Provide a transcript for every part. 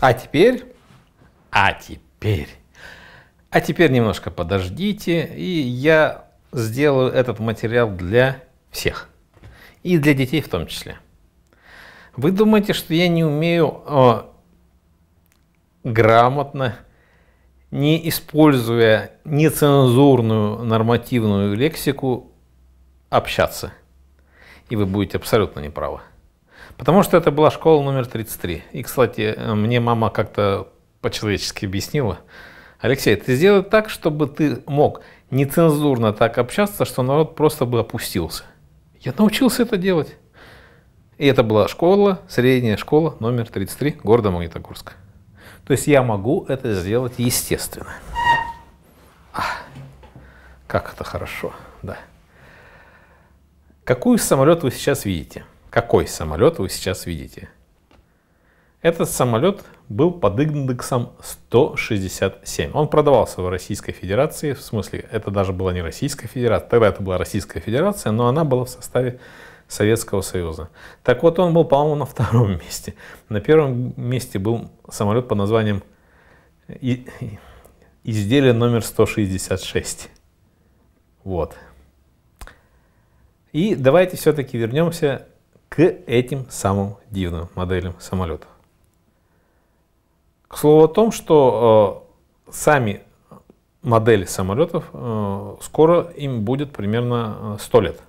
А теперь, а теперь, а теперь немножко подождите, и я сделаю этот материал для всех. И для детей в том числе. Вы думаете, что я не умею э, грамотно, не используя нецензурную нормативную лексику, общаться? И вы будете абсолютно неправы. Потому что это была школа номер 33. И, кстати, мне мама как-то по-человечески объяснила. Алексей, ты сделай так, чтобы ты мог нецензурно так общаться, что народ просто бы опустился. Я научился это делать. И это была школа, средняя школа номер 33 города Магнитогорска. То есть я могу это сделать естественно. А, как это хорошо, да. Какую самолет вы сейчас видите? Какой самолет вы сейчас видите? Этот самолет был под индексом 167. Он продавался в Российской Федерации, в смысле, это даже была не Российская Федерация, тогда это была Российская Федерация, но она была в составе Советского Союза. Так вот, он был, по-моему, на втором месте. На первом месте был самолет под названием изделие номер 166. Вот. И давайте все-таки вернемся этим самым дивным моделям самолетов. К слову о том, что э, сами модели самолетов э, скоро им будет примерно 100 э, лет.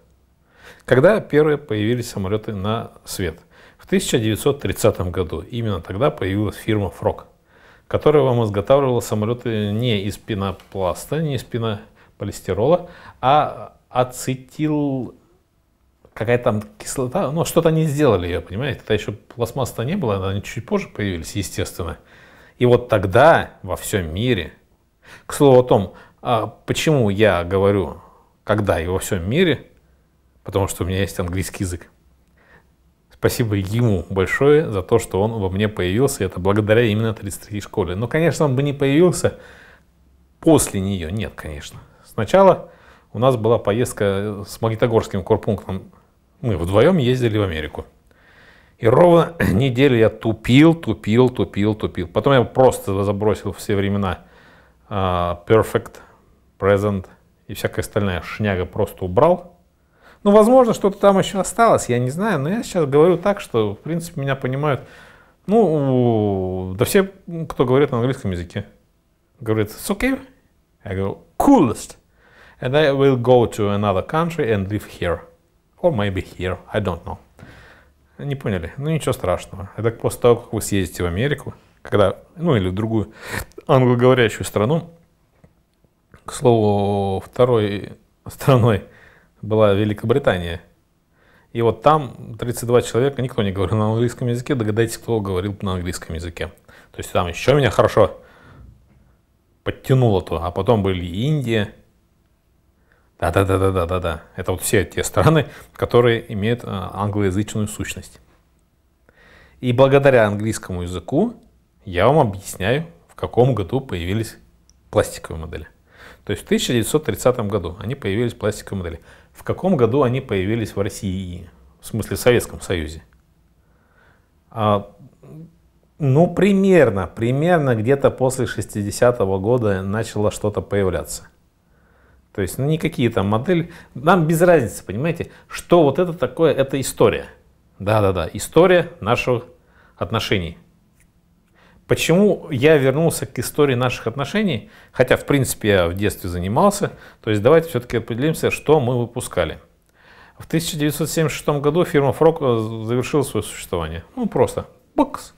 Когда первые появились самолеты на свет? В 1930 году. Именно тогда появилась фирма Фрок, которая вам изготавливала самолеты не из пенопласта, не из пенополистирола, а ацетил какая там кислота, ну, что-то они сделали ее, понимаете? Тогда еще пластмасса не было, они чуть позже появились, естественно. И вот тогда во всем мире, к слову о том, а почему я говорю «когда» и «во всем мире», потому что у меня есть английский язык. Спасибо ему большое за то, что он во мне появился. Это благодаря именно 33 школе. Но, конечно, он бы не появился после нее. Нет, конечно. Сначала у нас была поездка с Магнитогорским корпунктом мы вдвоем ездили в Америку. И ровно неделю я тупил, тупил, тупил, тупил. Потом я просто забросил все времена а, Perfect, Present и всякая остальная шняга просто убрал. Ну, возможно, что-то там еще осталось, я не знаю, но я сейчас говорю так, что, в принципе, меня понимают, ну, да все, кто говорит на английском языке, говорит, it's okay. Я говорю, coolest. And I will go to another country and live here. Or maybe here, I don't know. Не поняли? Ну ничего страшного. Это после того, как вы съездите в Америку, когда, ну или в другую англоговорящую страну. К слову, второй страной была Великобритания. И вот там 32 человека, никто не говорил на английском языке, догадайтесь, кто говорил на английском языке. То есть там еще меня хорошо подтянуло то, а потом были Индия, да-да-да-да-да-да. Это вот все те страны, которые имеют э, англоязычную сущность. И благодаря английскому языку я вам объясняю, в каком году появились пластиковые модели. То есть в 1930 году они появились пластиковые модели. В каком году они появились в России, в смысле в Советском Союзе? А, ну, примерно, примерно где-то после 60-го года начало что-то появляться. То есть, ну, никакие там модели, нам без разницы, понимаете, что вот это такое, это история. Да-да-да, история наших отношений. Почему я вернулся к истории наших отношений, хотя, в принципе, я в детстве занимался, то есть давайте все-таки определимся, что мы выпускали. В 1976 году фирма Фрок э, завершила свое существование. Ну, просто. Букс.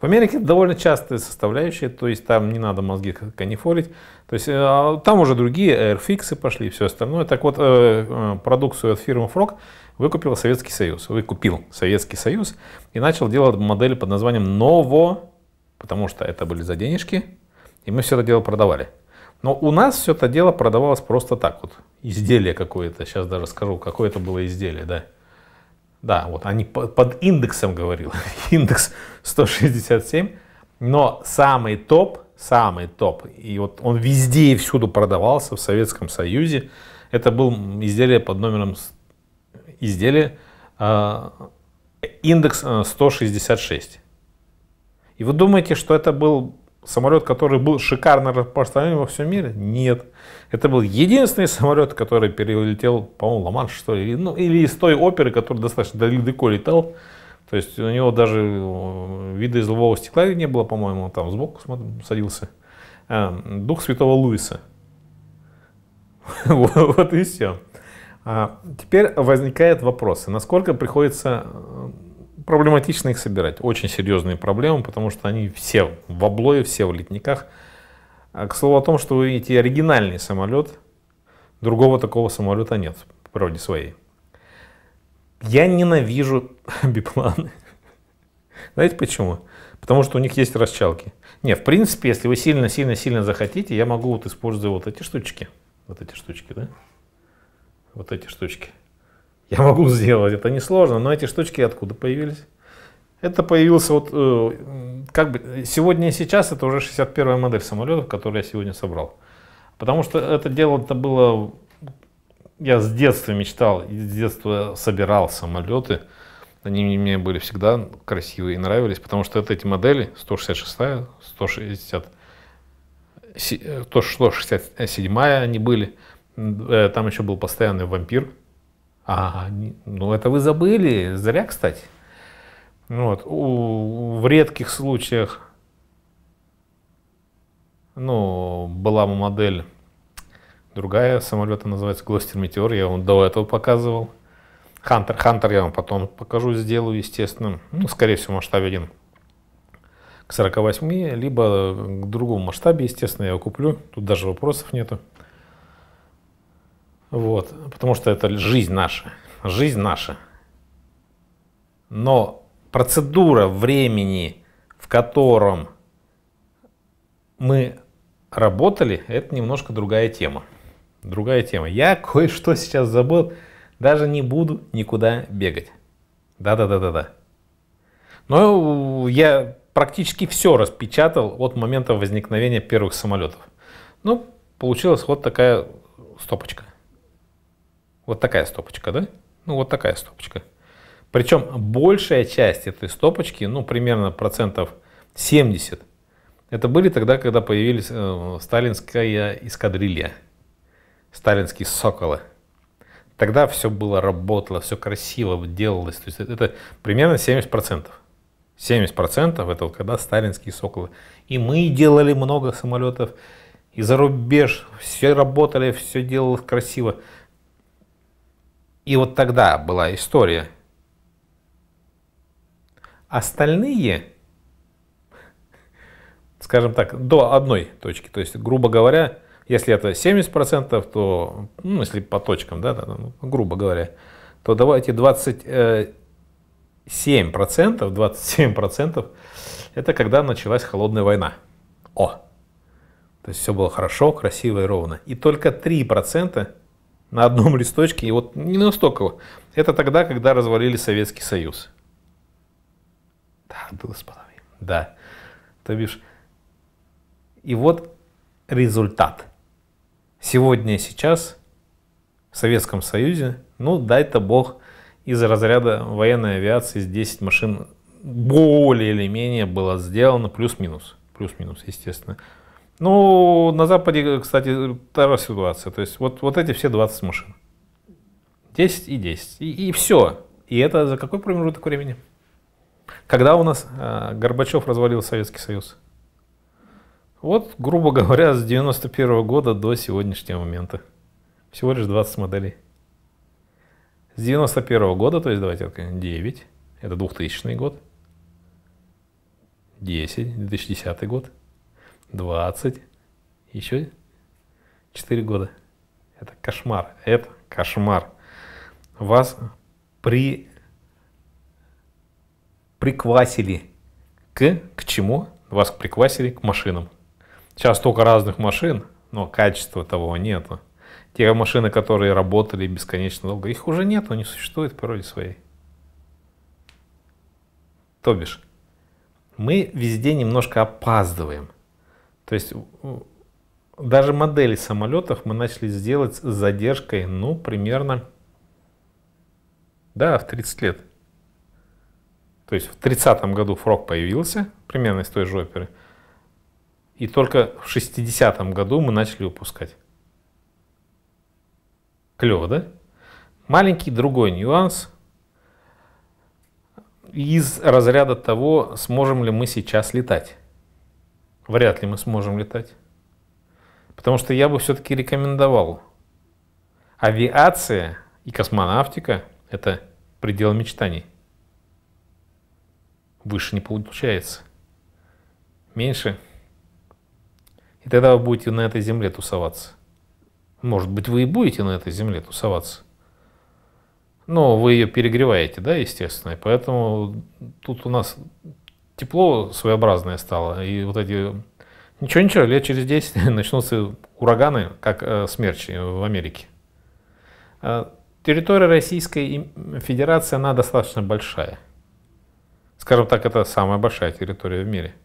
В Америке это довольно частая составляющая, то есть там не надо мозги канифолить. То есть э, а там уже другие Airfix пошли, все остальное. Так вот, э, э, продукцию от фирмы Frog выкупил Советский Союз. Выкупил Советский Союз и начал делать модели под названием Novo, потому что это были за денежки, и мы все это дело продавали. Но у нас все это дело продавалось просто так вот. Изделие какое-то, сейчас даже скажу, какое это было изделие, да. Да, вот они под индексом говорил, индекс 167, но самый топ – самый топ. И вот он везде и всюду продавался в Советском Союзе. Это был изделие под номером изделие э, индекс 166. А, и вы думаете, что это был самолет, который был шикарно распространен во всем мире? Нет. Это был единственный самолет, который перелетел, по-моему, Ла-Манш, что ли, ну, или из той оперы, которая достаточно далеко летал то есть у него даже э, вида из лобового стекла не было, по-моему, там сбоку садился. А, дух святого Луиса. вот и все. А теперь возникает вопрос: Насколько приходится э, проблематично их собирать? Очень серьезные проблемы, потому что они все в облое, все в литниках. А к слову о том, что вы видите оригинальный самолет, другого такого самолета нет в природе своей. Я ненавижу бипланы. Знаете почему? Потому что у них есть расчалки. Не, в принципе, если вы сильно-сильно-сильно захотите, я могу вот использовать вот эти штучки. Вот эти штучки, да? Вот эти штучки. Я могу сделать, это несложно, но эти штучки откуда появились? Это появился вот, э, как бы, сегодня и сейчас это уже 61-я модель самолетов, которую я сегодня собрал. Потому что это дело-то было я с детства мечтал, с детства собирал самолеты. Они мне были всегда красивые и нравились, потому что это эти модели 166, 160, 167 они были. Э, там еще был постоянный вампир. А, ну это вы забыли, зря, кстати. Ну вот. У, в редких случаях ну, была модель Другая самолета называется Глостер Метеор я вам до этого показывал. Хантер, Хантер я вам потом покажу, сделаю, естественно. Ну, скорее всего, масштабе один к 48, либо к другому масштабе, естественно, я его куплю. Тут даже вопросов нету. Вот, потому что это жизнь наша, жизнь наша. Но процедура времени, в котором мы работали, это немножко другая тема другая тема. Я кое-что сейчас забыл, даже не буду никуда бегать. Да-да-да-да-да. Но я практически все распечатал от момента возникновения первых самолетов. Ну, получилась вот такая стопочка. Вот такая стопочка, да? Ну, вот такая стопочка. Причем большая часть этой стопочки, ну, примерно процентов 70, это были тогда, когда появились э, сталинская эскадрилья сталинские соколы. Тогда все было, работало, все красиво делалось. То есть это примерно 70%. 70% это вот когда сталинские соколы. И мы делали много самолетов, и за рубеж, все работали, все делалось красиво. И вот тогда была история. Остальные, скажем так, до одной точки, то есть, грубо говоря, если это 70%, то, ну, если по точкам, да, ну, грубо говоря, то давайте 27%, 27% э, это когда началась холодная война. О! То есть все было хорошо, красиво и ровно. И только 3% на одном листочке, и вот не настолько. Это тогда, когда развалили Советский Союз. Да, было Да. То бишь, и вот результат сегодня и сейчас в Советском Союзе, ну дай-то бог, из разряда военной авиации с 10 машин более или менее было сделано, плюс-минус, плюс-минус, естественно. Ну, на Западе, кстати, вторая ситуация. То есть вот, вот эти все 20 машин. 10 и 10. И, и все. И это за какой промежуток времени? Когда у нас э, Горбачев развалил Советский Союз? Вот, грубо говоря, с 91 -го года до сегодняшнего момента. Всего лишь 20 моделей. С 91 -го года, то есть давайте откроем 9, это 2000 год. 10, 2010 год. 20, еще 4 года. Это кошмар, это кошмар. Вас при... приквасили к, к чему? Вас приквасили к машинам. Сейчас столько разных машин, но качества того нету. Те машины, которые работали бесконечно долго, их уже нету, существуют в природе своей. То бишь, мы везде немножко опаздываем. То есть даже модели самолетов мы начали сделать с задержкой, ну, примерно, да, в 30 лет. То есть в 30 году фрог появился, примерно из той же оперы. И только в 60-м году мы начали выпускать. Клево, да? Маленький другой нюанс из разряда того, сможем ли мы сейчас летать. Вряд ли мы сможем летать. Потому что я бы все-таки рекомендовал. Авиация и космонавтика – это предел мечтаний. Выше не получается. Меньше – и тогда вы будете на этой земле тусоваться. Может быть, вы и будете на этой земле тусоваться. Но вы ее перегреваете, да, естественно. И поэтому тут у нас тепло своеобразное стало. И вот эти... Ничего-ничего, лет через 10 начнутся ураганы, как э, смерчи в Америке. Э, территория Российской Федерации, она достаточно большая. Скажем так, это самая большая территория в мире –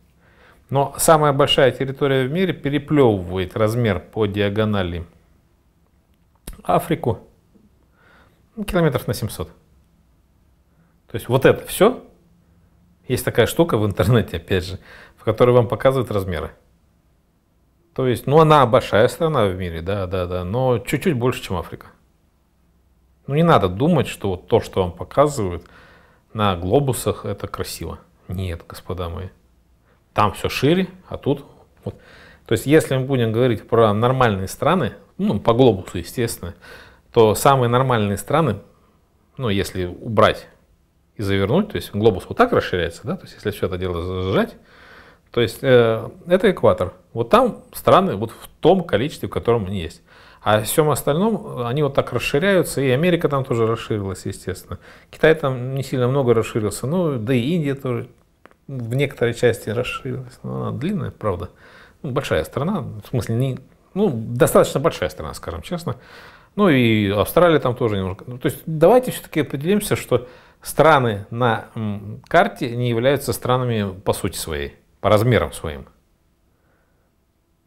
но самая большая территория в мире переплевывает размер по диагонали Африку ну, километров на 700. То есть вот это все. Есть такая штука в интернете, опять же, в которой вам показывают размеры. То есть, ну она большая страна в мире, да, да, да, но чуть-чуть больше, чем Африка. Ну не надо думать, что вот то, что вам показывают на глобусах, это красиво. Нет, господа мои там все шире, а тут вот. То есть, если мы будем говорить про нормальные страны, ну, по глобусу, естественно, то самые нормальные страны, ну, если убрать и завернуть, то есть глобус вот так расширяется, да, то есть если все это дело зажать, то есть э, это экватор. Вот там страны вот в том количестве, в котором они есть. А всем остальном э, они вот так расширяются, и Америка там тоже расширилась, естественно. Китай там не сильно много расширился, ну да и Индия тоже в некоторой части расширилась. Но она длинная, правда. Ну, большая страна, в смысле, не, ну, достаточно большая страна, скажем честно. Ну и Австралия там тоже немножко. Ну, то есть давайте все-таки определимся, что страны на карте не являются странами по сути своей, по размерам своим.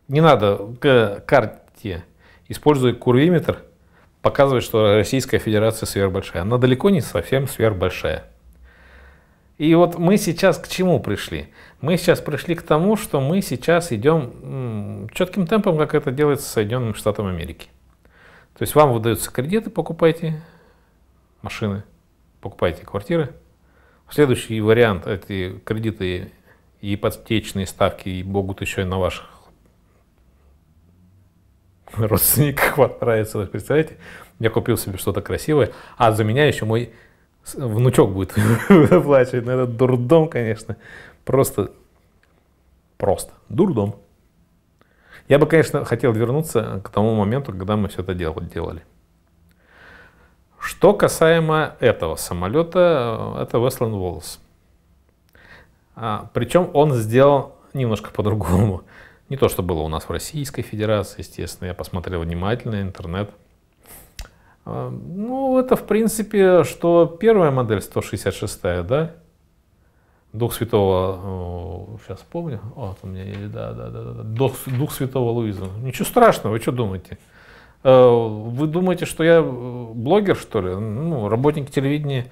Не надо к карте, используя курвиметр, показывать, что Российская Федерация сверхбольшая. Она далеко не совсем сверхбольшая. И вот мы сейчас к чему пришли? Мы сейчас пришли к тому, что мы сейчас идем четким темпом, как это делается Соединенными Штатами Америки. То есть вам выдаются кредиты, покупайте машины, покупайте квартиры. Следующий вариант – эти кредиты и ипотечные ставки и могут еще и на ваших родственниках отправиться. Представляете, я купил себе что-то красивое, а за меня еще мой внучок будет выплачивать. Но это дурдом, конечно. Просто, просто дурдом. Я бы, конечно, хотел вернуться к тому моменту, когда мы все это делали. Что касаемо этого самолета, э, это Westland Wallace. А, причем он сделал немножко по-другому. Не то, что было у нас в Российской Федерации, естественно. Я посмотрел внимательно интернет – Э, ну, это, в принципе, что первая модель 166, да? Дух Святого, сейчас э, помню, вот у меня есть, да, да, да, да, Дух, Дух Святого Луиза. Ничего страшного, вы что думаете? Э, вы думаете, что я блогер, что ли? Ну, работник телевидения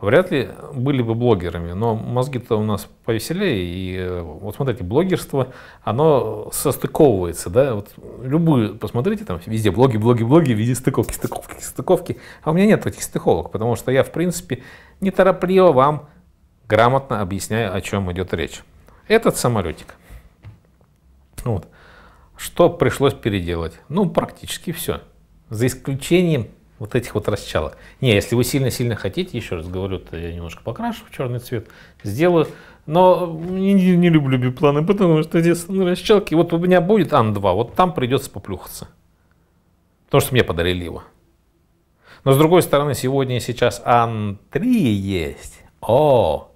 вряд ли были бы блогерами, но мозги-то у нас повеселее, и э, вот смотрите, блогерство, оно состыковывается, да, вот любую, посмотрите, там везде блоги, блоги, блоги, везде стыковки, стыковки, стыковки, а у меня нет этих стыковок, потому что я, в принципе, неторопливо вам грамотно объясняю, о чем идет речь. Этот самолетик, вот, что пришлось переделать? Ну, практически все, за исключением вот этих вот расчалок. Не, если вы сильно-сильно хотите, еще раз говорю, я немножко покрашу в черный цвет, сделаю. Но не, не люблю бипланы, потому что здесь ну, расчалки. Вот у меня будет Ан-2, вот там придется поплюхаться. Потому что мне подарили его. Но с другой стороны, сегодня сейчас Ан-3 есть. О,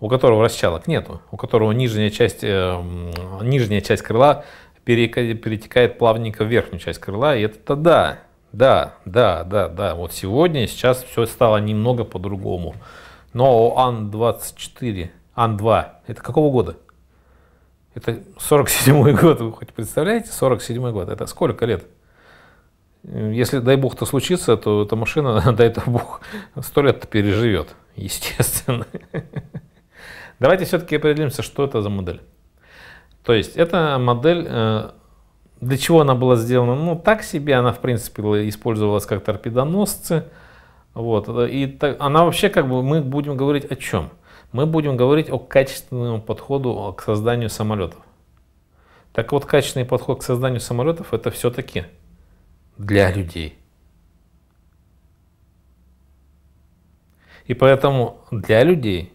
у которого расчалок нету, у которого нижняя часть, э, нижняя часть крыла перетекает плавненько в верхнюю часть крыла, и это-то да. Да, да, да, да. Вот сегодня, сейчас все стало немного по-другому. Но Ан-24, Ан-2, это какого года? Это 47-й год, вы хоть представляете? 47-й год, это сколько лет? Если, дай бог, то случится, то эта машина, дай -то бог, сто лет переживет, естественно. Давайте все-таки определимся, что это за модель. То есть, это модель э, для чего она была сделана? Ну, так себе, она, в принципе, использовалась как торпедоносцы. Вот. И так, она вообще, как бы, мы будем говорить о чем? Мы будем говорить о качественном подходу э, к созданию самолетов. Так вот, качественный подход к созданию самолетов – это все-таки для людей. И поэтому для людей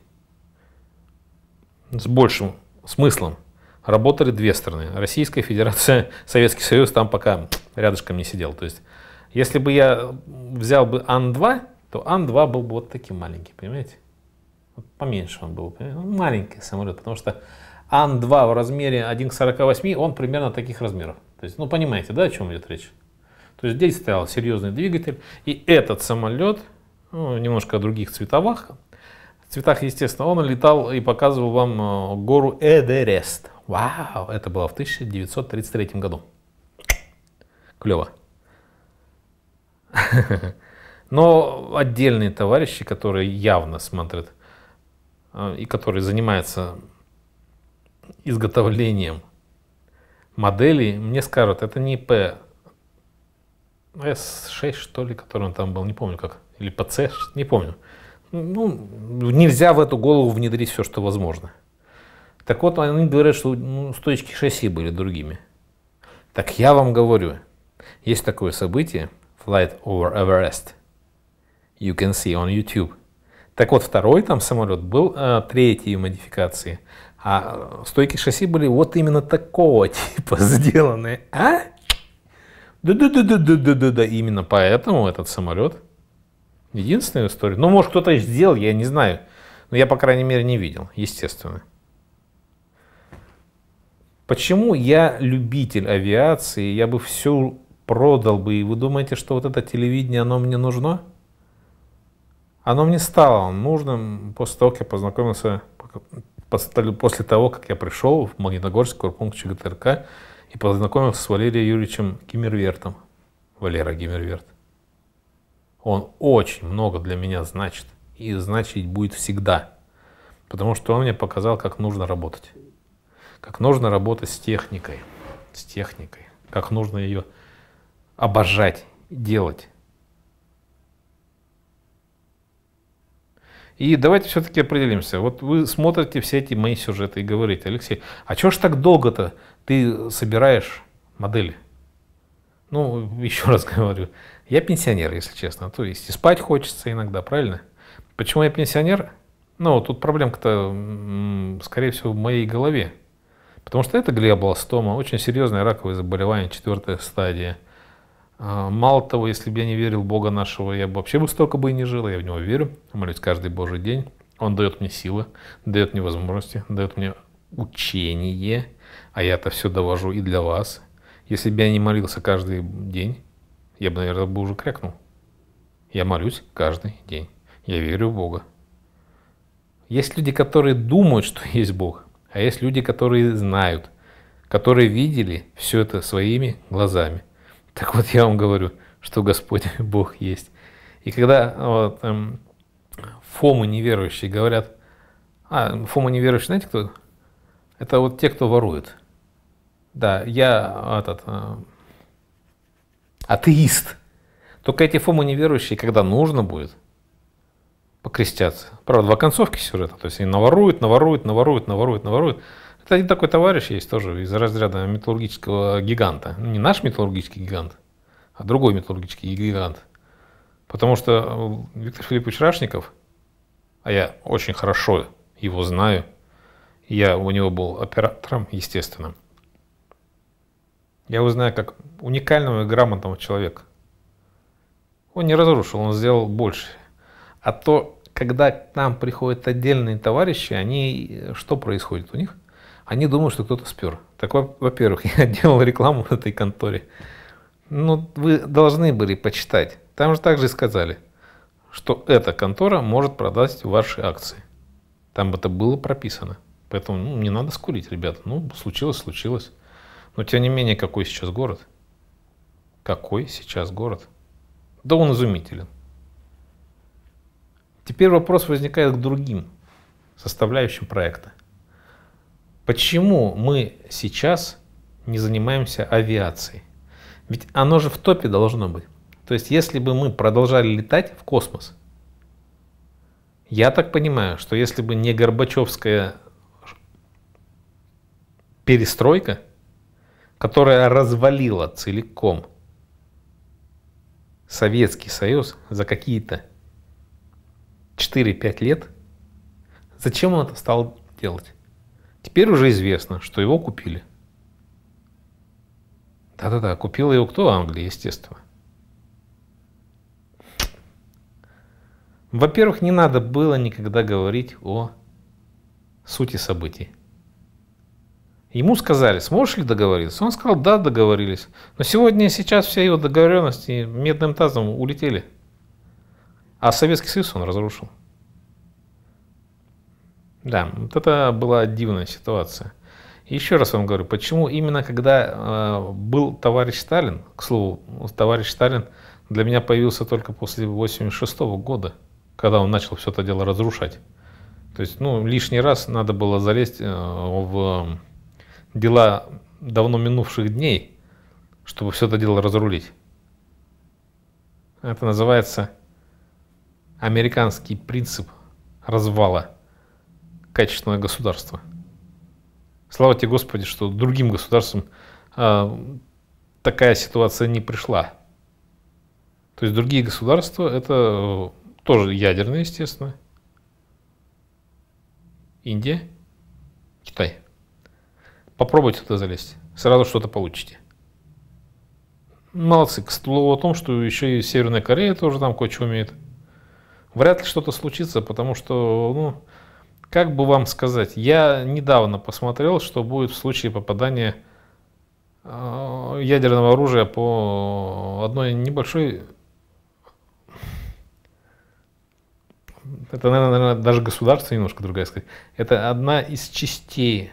с большим смыслом – работали две страны. Российская Федерация, Советский Союз там пока рядышком не сидел. То есть, если бы я взял бы Ан-2, то Ан-2 был бы вот таким маленький, понимаете? поменьше он был, ну, маленький самолет, потому что Ан-2 в размере 1 к 48, он примерно таких размеров. То есть, ну, понимаете, да, о чем идет речь? То есть, здесь стоял серьезный двигатель, и этот самолет, ну, немножко о других цветовых, в цветах, естественно, он летал и показывал вам э, гору Эдерест. Вау, это было в 1933 году. Клево. Но отдельные товарищи, которые явно смотрят э, и которые занимаются изготовлением моделей, мне скажут, это не P S6, что ли, который он там был, не помню как, или ПЦ, не помню. Ну, нельзя в эту голову внедрить все, что возможно. Так вот, они говорят, что ну, стоечки шасси были другими. Так я вам говорю, есть такое событие, Flight over Everest, you can see on YouTube. Так вот, второй там самолет был э, третьей модификации, а стойки шасси были вот именно такого типа сделаны, а? Да-да-да-да-да-да-да, именно поэтому этот самолет единственная история. Ну, может, кто-то сделал, я не знаю, но я, по крайней мере, не видел, естественно. Почему я любитель авиации, я бы все продал бы, и вы думаете, что вот это телевидение, оно мне нужно? Оно мне стало нужным после того, как я познакомился, после того, как я пришел в Магнитогорск, пункт ЧГТРК, и познакомился с Валерием Юрьевичем Гиммервертом. Валера Гиммерверт. Он очень много для меня значит, и значить будет всегда, потому что он мне показал, как нужно работать как нужно работать с техникой, с техникой, как нужно ее обожать, делать. И давайте все-таки определимся. Вот вы смотрите все эти мои сюжеты и говорите, Алексей, а чего ж так долго-то ты собираешь модели? Ну, еще раз говорю, я пенсионер, если честно. То есть и спать хочется иногда, правильно? Почему я пенсионер? Ну, тут проблемка-то, скорее всего, в моей голове. Потому что это глиобластома, очень серьезное раковое заболевание, четвертая стадия. А, мало того, если бы я не верил в Бога нашего, я бы вообще бы столько бы и не жил, я в Него верю, молюсь каждый божий день. Он дает мне силы, дает мне возможности, дает мне учение, а я это все довожу и для вас. Если бы я не молился каждый день, я бы, наверное, бы уже крякнул. Я молюсь каждый день. Я верю в Бога. Есть люди, которые думают, что есть Бог. А есть люди, которые знают, которые видели все это своими глазами. Так вот я вам говорю, что Господь Бог есть. И когда а, вот, эм, фомы неверующие говорят, а, фомы неверующие, знаете кто? Это вот те, кто ворует. Да, я этот, э, атеист. Только эти фомы неверующие, когда нужно будет – покрестятся. Правда, в оконцовке сюжета, то есть они наворуют, наворуют, наворуют, наворуют, наворуют. Это один такой товарищ есть тоже из разряда металлургического гиганта. Ну, не наш металлургический гигант, а другой металлургический гигант. Потому что э, Виктор Филиппович Рашников, а я очень хорошо его знаю, я у него был оператором, естественно. Я его знаю как уникального и грамотного человека. Он не разрушил, он сделал больше. А то, когда к нам приходят отдельные товарищи, они э, что происходит у них? Они думают, что кто-то спер. Так, во-первых, я делал рекламу в этой конторе. Ну, вы должны были почитать. Там же также сказали, что эта контора может продать ваши акции. Там это было прописано. Поэтому ну, не надо скурить, ребята. Ну, случилось, случилось. Но тем не менее, какой сейчас город? Какой сейчас город? Да он изумителен. Теперь вопрос возникает к другим составляющим проекта. Почему мы сейчас не занимаемся авиацией? Ведь оно же в топе должно быть. То есть, если бы мы продолжали летать в космос, я так понимаю, что если бы не Горбачевская перестройка, которая развалила целиком Советский Союз за какие-то 4-5 лет. Зачем он это стал делать? Теперь уже известно, что его купили. Да-да-да, купила его кто? Англия, естественно. Во-первых, не надо было никогда говорить о сути событий. Ему сказали, сможешь ли договориться? Он сказал, да, договорились. Но сегодня и сейчас все его договоренности медным тазом улетели. А Советский Союз он разрушил. Да, вот это была дивная ситуация. Еще раз вам говорю, почему именно когда э, был товарищ Сталин, к слову, товарищ Сталин для меня появился только после 86 года, когда он начал все это дело разрушать. То есть, ну, лишний раз надо было залезть э, в э, дела давно минувших дней, чтобы все это дело разрулить. Это называется американский принцип развала качественного государства. Слава тебе, Господи, что другим государствам э, такая ситуация не пришла. То есть другие государства это э, тоже ядерные, естественно. Индия, Китай. Попробуйте туда залезть, сразу что-то получите. Молодцы. К слову о том, что еще и Северная Корея тоже там кое-что умеет вряд ли что-то случится, потому что, ну, как бы вам сказать, я недавно посмотрел, что будет в случае попадания э, ядерного оружия по одной небольшой... Это, наверное, даже государство немножко другая сказать. Это одна из частей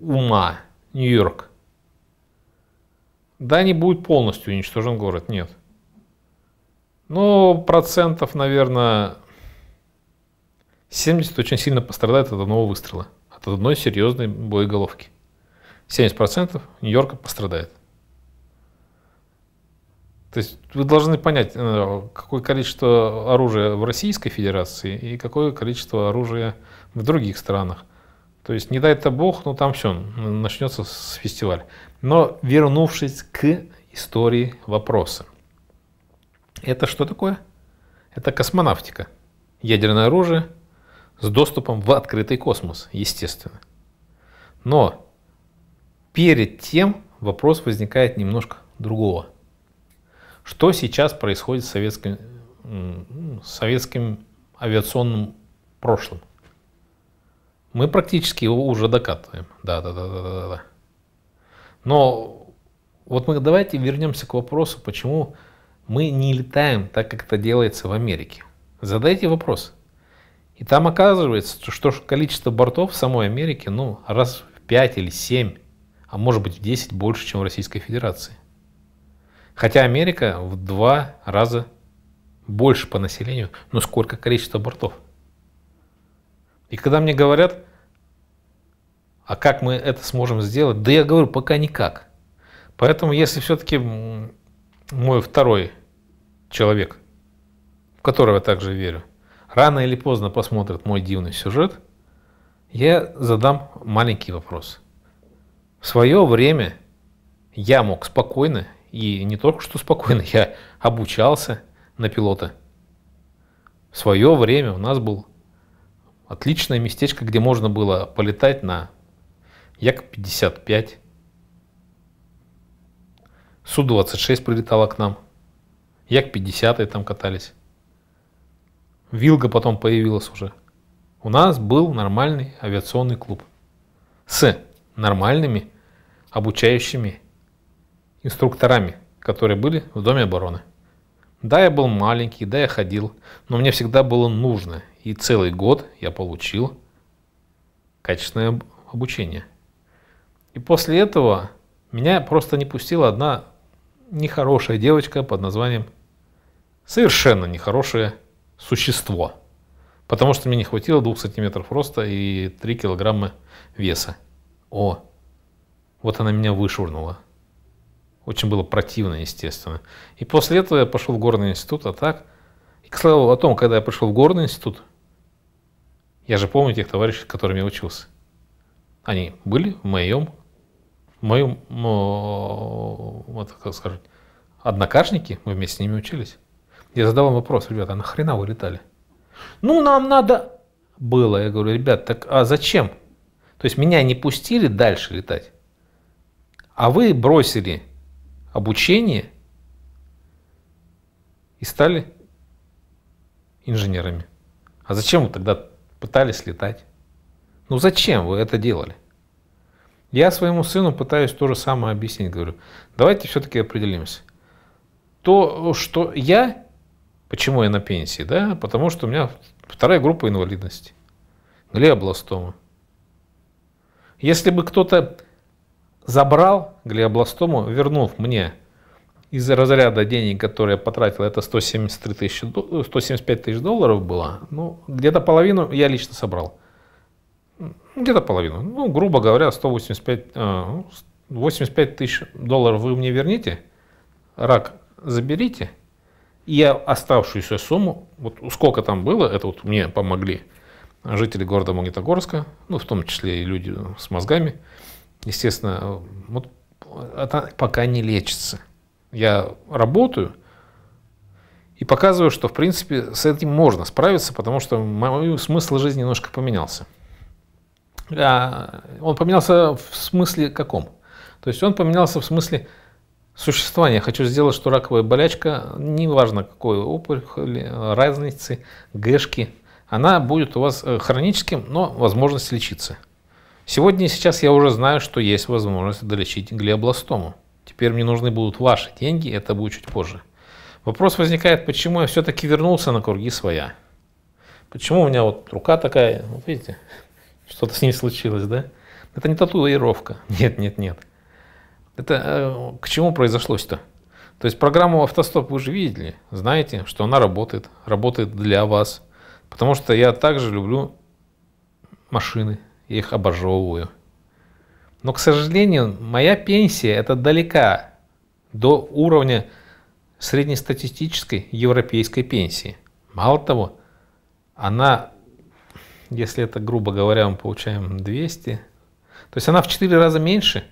ума Нью-Йорк. Да, не будет полностью уничтожен город, нет. Ну, процентов, наверное, 70 очень сильно пострадает от одного выстрела, от одной серьезной боеголовки. 70% Нью-Йорка пострадает. То есть вы должны понять, э, какое количество оружия в Российской Федерации и какое количество оружия в других странах. То есть не дай-то бог, но ну, там все, начнется с фестиваль. Но вернувшись к истории вопроса. Это что такое? Это космонавтика. Ядерное оружие с доступом в открытый космос, естественно. Но перед тем вопрос возникает немножко другого. Что сейчас происходит с советским, ну, с советским авиационным прошлым? Мы практически его уже докатываем. Да, да, да, да, да, да. Но вот мы давайте вернемся к вопросу, почему мы не летаем так, как это делается в Америке. Задайте вопрос. И там оказывается, что количество бортов в самой Америке ну, раз в 5 или 7, а может быть в 10 больше, чем в Российской Федерации. Хотя Америка в два раза больше по населению, но ну, сколько количество бортов. И когда мне говорят, а как мы это сможем сделать, да я говорю, пока никак. Поэтому если все-таки мой второй человек, в которого я также верю, рано или поздно посмотрит мой дивный сюжет, я задам маленький вопрос. В свое время я мог спокойно, и не только что спокойно, я обучался на пилота. В свое время у нас был отличное местечко, где можно было полетать на Як-55. Су-26 прилетала к нам. Як-50 там катались. Вилга потом появилась уже. У нас был нормальный авиационный клуб. С нормальными обучающими инструкторами, которые были в Доме обороны. Да, я был маленький, да, я ходил, но мне всегда было нужно. И целый год я получил качественное обучение. И после этого меня просто не пустила одна нехорошая девочка под названием совершенно нехорошее существо. Потому что мне не хватило 2 сантиметров роста и 3 килограмма веса. О, вот она меня вышвырнула. Очень было противно, естественно. И после этого я пошел в горный институт, а так... И к слову о том, когда я пришел в горный институт, я же помню тех товарищей, с которыми я учился. Они были в моем мы, вот, как сказать, однокашники, мы вместе с ними учились. Я задавал вопрос, ребята, а нахрена вы летали? Ну, нам надо было. Я говорю, ребят, так а зачем? То есть меня не пустили дальше летать, а вы бросили обучение и стали инженерами. А зачем вы тогда пытались летать? Ну зачем вы это делали? Я своему сыну пытаюсь то же самое объяснить. Говорю, давайте все-таки определимся. То, что я, почему я на пенсии, да, потому что у меня вторая группа инвалидности. Глиобластома. Если бы кто-то забрал глиобластому, вернув мне из разряда денег, которые я потратил, это 173 тысячи, 175 тысяч долларов было, ну, где-то половину я лично собрал. Где-то половину. Ну, грубо говоря, 185 85 а, ну, тысяч долларов вы мне верните, рак заберите, и я оставшуюся сумму, вот сколько там было, это вот мне помогли жители города Магнитогорска, ну, в том числе и люди с мозгами, естественно, вот это пока не лечится. Я работаю и показываю, что, в принципе, с этим можно справиться, потому что мой смысл жизни немножко поменялся. А, он поменялся в смысле каком? То есть он поменялся в смысле существования. Хочу сделать, что раковая болячка, неважно какой опухоль, разницы, гэшки, она будет у вас э, хроническим, но возможность лечиться. Сегодня и сейчас я уже знаю, что есть возможность долечить глиобластому. Теперь мне нужны будут ваши деньги, это будет чуть позже. Вопрос возникает, почему я все-таки вернулся на круги своя. Почему у меня вот рука такая, вот видите, что-то с ней случилось, да? Это не татуировка. Нет, нет, нет. Это э, к чему произошло-то? То есть программу «Автостоп» вы же видели, знаете, что она работает, работает для вас. Потому что я также люблю машины, я их обожевываю. Но, к сожалению, моя пенсия – это далека до уровня среднестатистической европейской пенсии. Мало того, она если это, грубо говоря, мы получаем 200. То есть она в 4 раза меньше?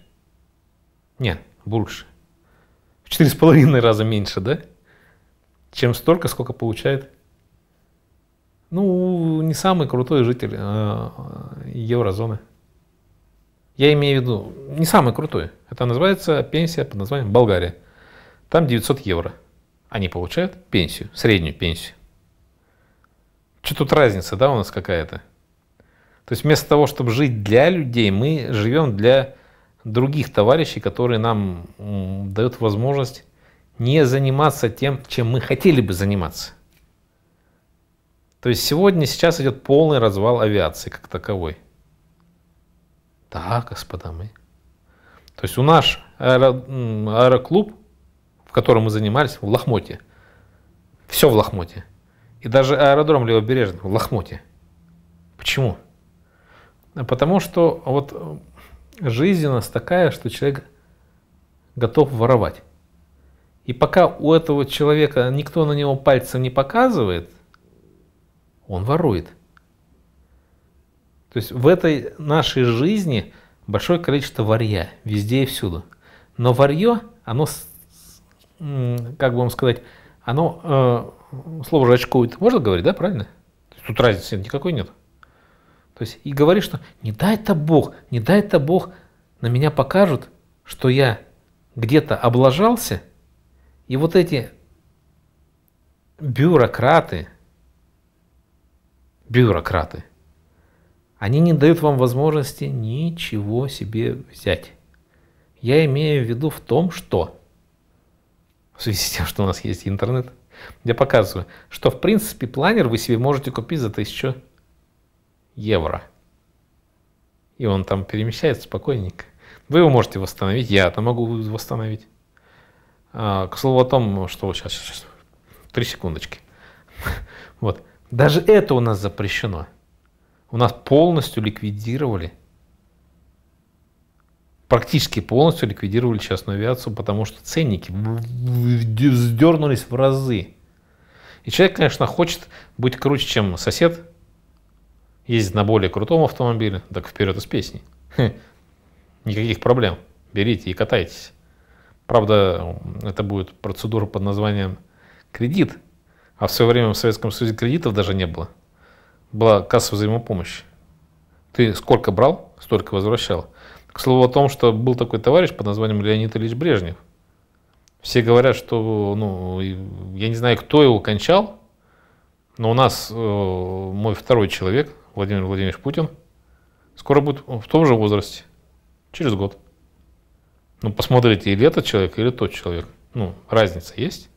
Нет, больше. В 4,5 раза меньше, да? Чем столько, сколько получает ну, не самый крутой житель э, еврозоны. Я имею в виду, не самый крутой. Это называется пенсия под названием Болгария. Там 900 евро. Они получают пенсию, среднюю пенсию. Что тут разница, да, у нас какая-то? То есть вместо того, чтобы жить для людей, мы живем для других товарищей, которые нам дают возможность не заниматься тем, чем мы хотели бы заниматься. То есть сегодня, сейчас идет полный развал авиации как таковой. Да, господа мы. То есть у наш аэро, аэроклуб, в котором мы занимались, в Лохмоте. Все в Лохмоте. И даже аэродром Левобережный в Лохмоте. Почему? Потому что вот э, жизнь у нас такая, что человек готов воровать. И пока у этого человека никто на него пальцем не показывает, он ворует. То есть в этой нашей жизни большое количество варья, везде и всюду. Но варье, оно, как бы вам сказать, оно, э, слово же очкует. Можно говорить, да, правильно? Тут разницы никакой нет. То есть и говорит, что не дай-то Бог, не дай-то Бог на меня покажут, что я где-то облажался, и вот эти бюрократы, бюрократы, они не дают вам возможности ничего себе взять. Я имею в виду в том, что в связи с тем, что у нас есть интернет, я показываю, что в принципе планер вы себе можете купить за 1000 евро. И он там перемещается спокойненько. Вы его можете восстановить, я это могу восстановить. А, к слову о том, что вот сейчас, сейчас, три секундочки. Вот. Даже это у нас запрещено. У нас полностью ликвидировали, практически полностью ликвидировали частную авиацию, потому что ценники сдернулись в разы. И человек, конечно, хочет быть круче, чем сосед, ездить на более крутом автомобиле, так вперед из песней, Никаких проблем. Берите и катайтесь. Правда, это будет процедура под названием кредит. А в свое время в Советском Союзе кредитов даже не было. Была касса взаимопомощи. Ты сколько брал, столько возвращал. К слову о том, что был такой товарищ под названием Леонид Ильич Брежнев. Все говорят, что, ну, я не знаю, кто его кончал, но у нас э, мой второй человек, Владимир Владимирович Путин скоро будет в том же возрасте, через год. Ну, посмотрите, или этот человек, или тот человек. Ну, разница есть.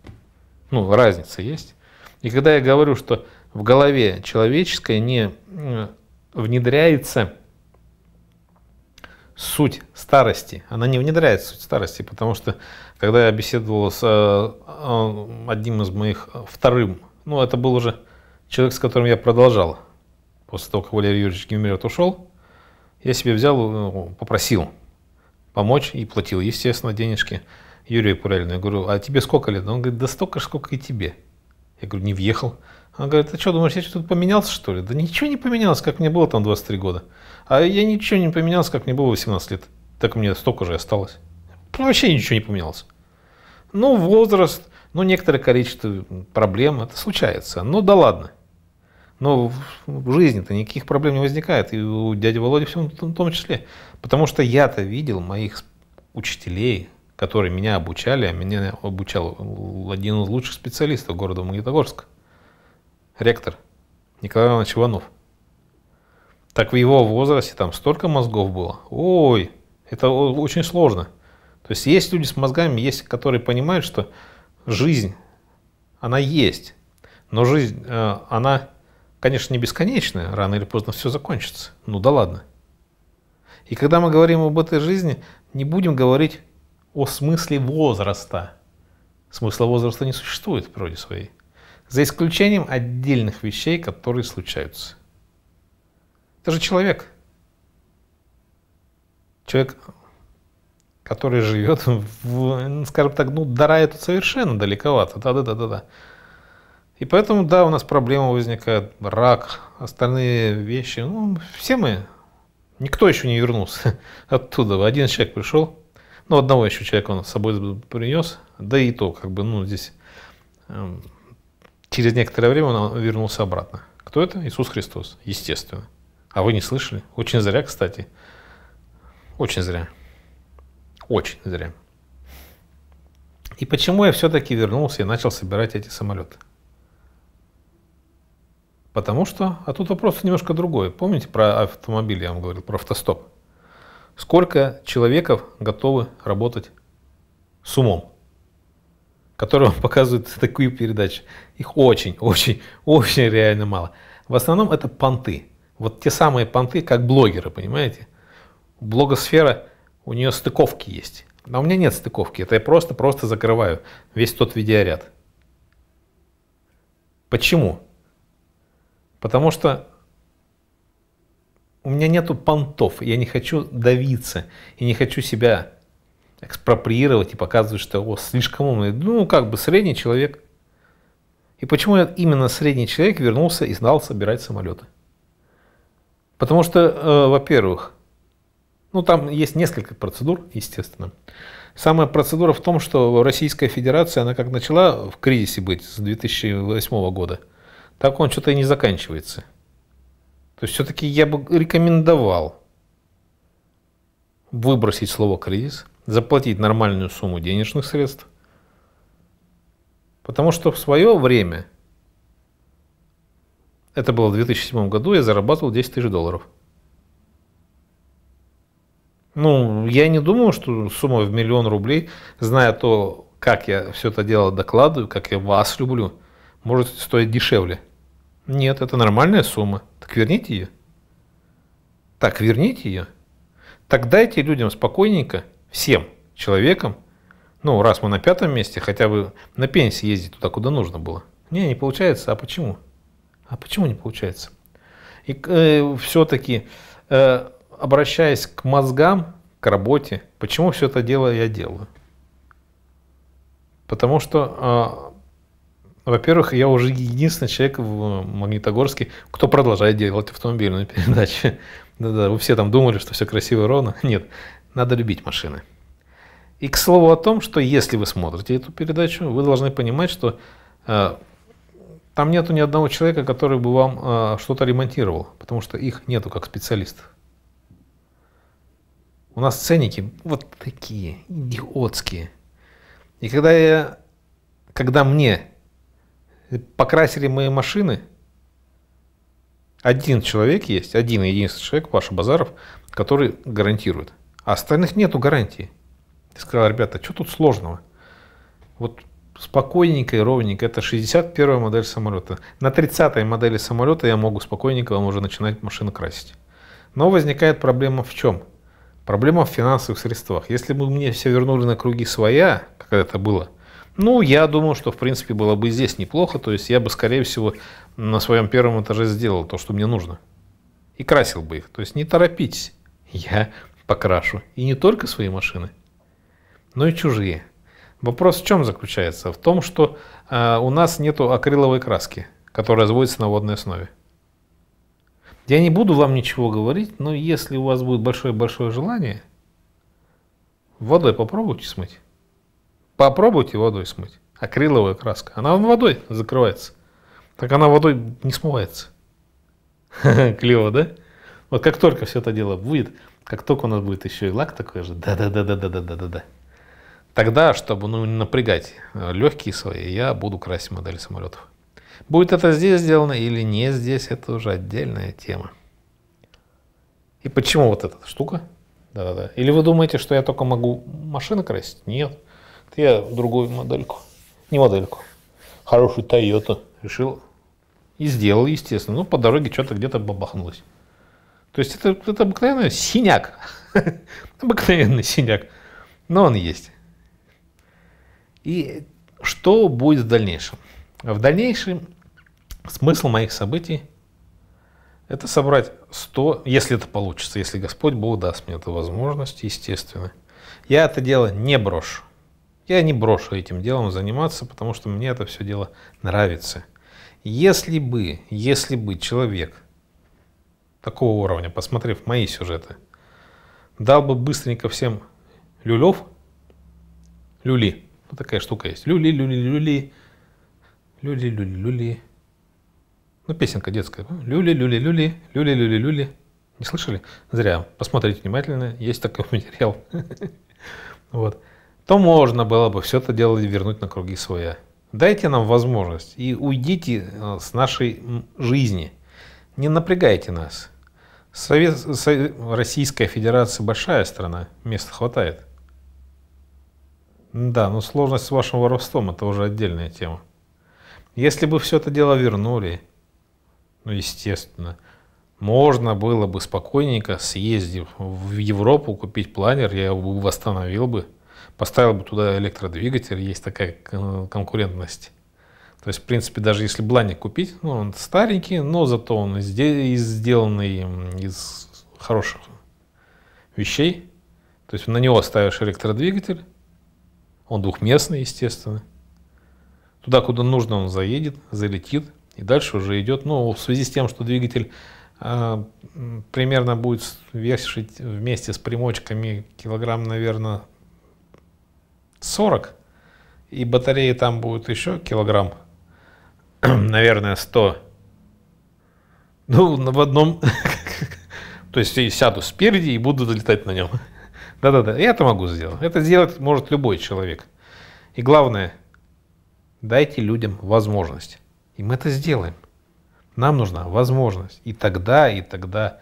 Ну, разница есть. И когда я говорю, что в голове человеческой не э, внедряется суть старости. Она не внедряется суть старости, потому что когда я беседовал с э, э, одним из моих вторым, ну это был уже человек, с которым я продолжал после того, как Валерий Юрьевич Гемерет ушел, я себе взял, ну, попросил помочь и платил, естественно, денежки Юрию Пурялину. Я говорю, а тебе сколько лет? Он говорит, да столько же, сколько и тебе. Я говорю, не въехал. Он говорит, "А что, думаешь, я что-то поменялся, что ли? Да ничего не поменялось, как мне было там 23 года. А я ничего не поменялся, как мне было 18 лет. Так мне столько же осталось. Вообще ничего не поменялось. Ну, возраст, ну, некоторое количество проблем, это случается. Ну, да ладно. Но в жизни-то никаких проблем не возникает, и у дяди Володи в том числе. Потому что я-то видел моих учителей, которые меня обучали, а меня обучал один из лучших специалистов города Магнитогорск, ректор Николай Иванович Иванов. Так в его возрасте там столько мозгов было. Ой, это очень сложно. То есть есть люди с мозгами, есть, которые понимают, что жизнь, она есть. Но жизнь, э, она конечно, не бесконечная, рано или поздно все закончится. Ну да ладно. И когда мы говорим об этой жизни, не будем говорить о смысле возраста. Смысла возраста не существует в природе своей. За исключением отдельных вещей, которые случаются. Это же человек. Человек, который живет, в, скажем так, ну, дара это совершенно далековато. Да-да-да-да-да. И поэтому, да, у нас проблема возникает, рак, остальные вещи. Ну, все мы. Никто еще не вернулся оттуда. Один человек пришел, ну, одного еще человека он с собой принес, да и то, как бы, ну, здесь э, через некоторое время он вернулся обратно. Кто это? Иисус Христос, естественно. А вы не слышали? Очень зря, кстати. Очень зря. Очень зря. И почему я все-таки вернулся и начал собирать эти самолеты? Потому что, а тут вопрос немножко другой. Помните про автомобиль, я вам говорил, про автостоп? Сколько человеков готовы работать с умом, которые вам показывают такую передачу? Их очень, очень, очень реально мало. В основном это понты. Вот те самые понты, как блогеры, понимаете? Блогосфера, у нее стыковки есть. Но а у меня нет стыковки, это я просто-просто закрываю весь тот видеоряд. Почему? Потому что у меня нету понтов, я не хочу давиться, и не хочу себя экспроприировать и показывать, что о, слишком умный. Ну, как бы средний человек. И почему именно средний человек вернулся и знал собирать самолеты? Потому что, э, во-первых, ну там есть несколько процедур, естественно. Самая процедура в том, что Российская Федерация, она как начала в кризисе быть с 2008 года – так он что-то и не заканчивается. То есть все-таки я бы рекомендовал выбросить слово «кризис», заплатить нормальную сумму денежных средств, потому что в свое время, это было в 2007 году, я зарабатывал 10 тысяч долларов. Ну, я не думаю, что сумма в миллион рублей, зная то, как я все это дело докладываю, как я вас люблю, может стоить дешевле. Нет, это нормальная сумма. Так верните ее. Так, верните ее. Так дайте людям спокойненько, всем человекам, ну, раз мы на пятом месте, хотя бы на пенсии ездить туда, куда нужно было. Не, не получается. А почему? А почему не получается? И э, все-таки, э, обращаясь к мозгам, к работе, почему все это дело я делаю? Потому что а, во-первых, я уже единственный человек в Магнитогорске, кто продолжает делать автомобильную передачу. Да-да, вы все там думали, что все красиво и ровно. Нет, надо любить машины. И к слову о том, что если вы смотрите эту передачу, вы должны понимать, что э, там нету ни одного человека, который бы вам э, что-то ремонтировал, потому что их нету как специалистов. У нас ценники вот такие, идиотские. И когда я, когда мне Покрасили мои машины. Один человек есть, один единственный человек, Паша Базаров, который гарантирует. А остальных нету гарантии. Я сказал, ребята, что тут сложного? Вот спокойненько и ровненько. Это 61-я модель самолета. На 30-й модели самолета я могу спокойненько вам уже начинать машину красить. Но возникает проблема в чем? Проблема в финансовых средствах. Если бы мне все вернули на круги своя, как это было – ну, я думаю, что, в принципе, было бы здесь неплохо. То есть я бы, скорее всего, на своем первом этаже сделал то, что мне нужно. И красил бы их. То есть не торопитесь. Я покрашу. И не только свои машины, но и чужие. Вопрос в чем заключается? В том, что э, у нас нет акриловой краски, которая разводится на водной основе. Я не буду вам ничего говорить, но если у вас будет большое-большое желание, водой попробуйте смыть. Попробуйте водой смыть. Акриловая краска. Она водой закрывается. Так она водой не смывается. Клево, да? Вот как только все это дело будет, как только у нас будет еще и лак такой же, да-да-да-да-да-да-да-да. Тогда, чтобы ну, не напрягать э, легкие свои, я буду красить модели самолетов. Будет это здесь сделано или не здесь, это уже отдельная тема. И почему вот эта штука? Да-да-да. Или вы думаете, что я только могу машины красить? Нет. Я другую модельку, не модельку, хорошую Тойоту решил и сделал, естественно. Ну, по дороге что-то где-то бабахнулось. То есть это, это обыкновенный синяк. обыкновенный синяк. Но он есть. И что будет в дальнейшем? В дальнейшем смысл моих событий это собрать 100, если это получится, если Господь Бог даст мне эту возможность, естественно. Я это дело не брошу. Я не брошу этим делом заниматься, потому что мне это все дело нравится. Если бы, если бы человек такого уровня, посмотрев мои сюжеты, дал бы быстренько всем люлев, люли, вот такая штука есть, люли, люли, люли, люли, люли, люли, ну песенка детская, люли, люли, люли, люли, люли, люли, не слышали? Зря, посмотрите внимательно, есть такой материал. Вот то можно было бы все это дело вернуть на круги своя. Дайте нам возможность и уйдите э, с нашей жизни. Не напрягайте нас. Совет, Совет, Российская Федерация большая страна, места хватает. Да, но сложность с вашим воровством это уже отдельная тема. Если бы все это дело вернули, ну естественно, можно было бы спокойненько съездив в Европу, купить планер, я его восстановил бы поставил бы туда электродвигатель, есть такая конкурентность. То есть, в принципе, даже если бланик купить, ну, он старенький, но зато он сделанный из хороших вещей. То есть на него ставишь электродвигатель, он двухместный, естественно. Туда, куда нужно, он заедет, залетит, и дальше уже идет. Ну, в связи с тем, что двигатель э, примерно будет вешать вместе с примочками килограмм, наверное, 40, и батареи там будет еще килограмм, наверное, 100. Ну, в одном... То есть я сяду спереди и буду долетать на нем. Да-да-да, я это могу сделать. Это сделать может любой человек. И главное, дайте людям возможность. И мы это сделаем. Нам нужна возможность. И тогда, и тогда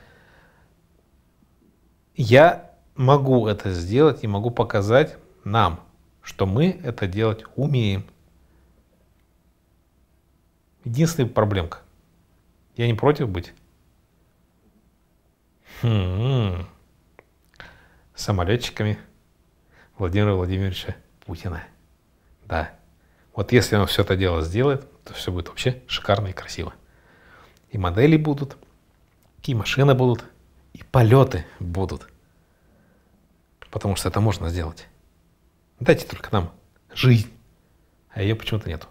я могу это сделать и могу показать нам, что мы это делать умеем. Единственная проблемка. Я не против быть. Хм. Самолетчиками Владимира Владимировича Путина. Да. Вот если он все это дело сделает, то все будет вообще шикарно и красиво. И модели будут, и машины будут, и полеты будут. Потому что это можно сделать. Дайте только нам жизнь, а ее почему-то нету.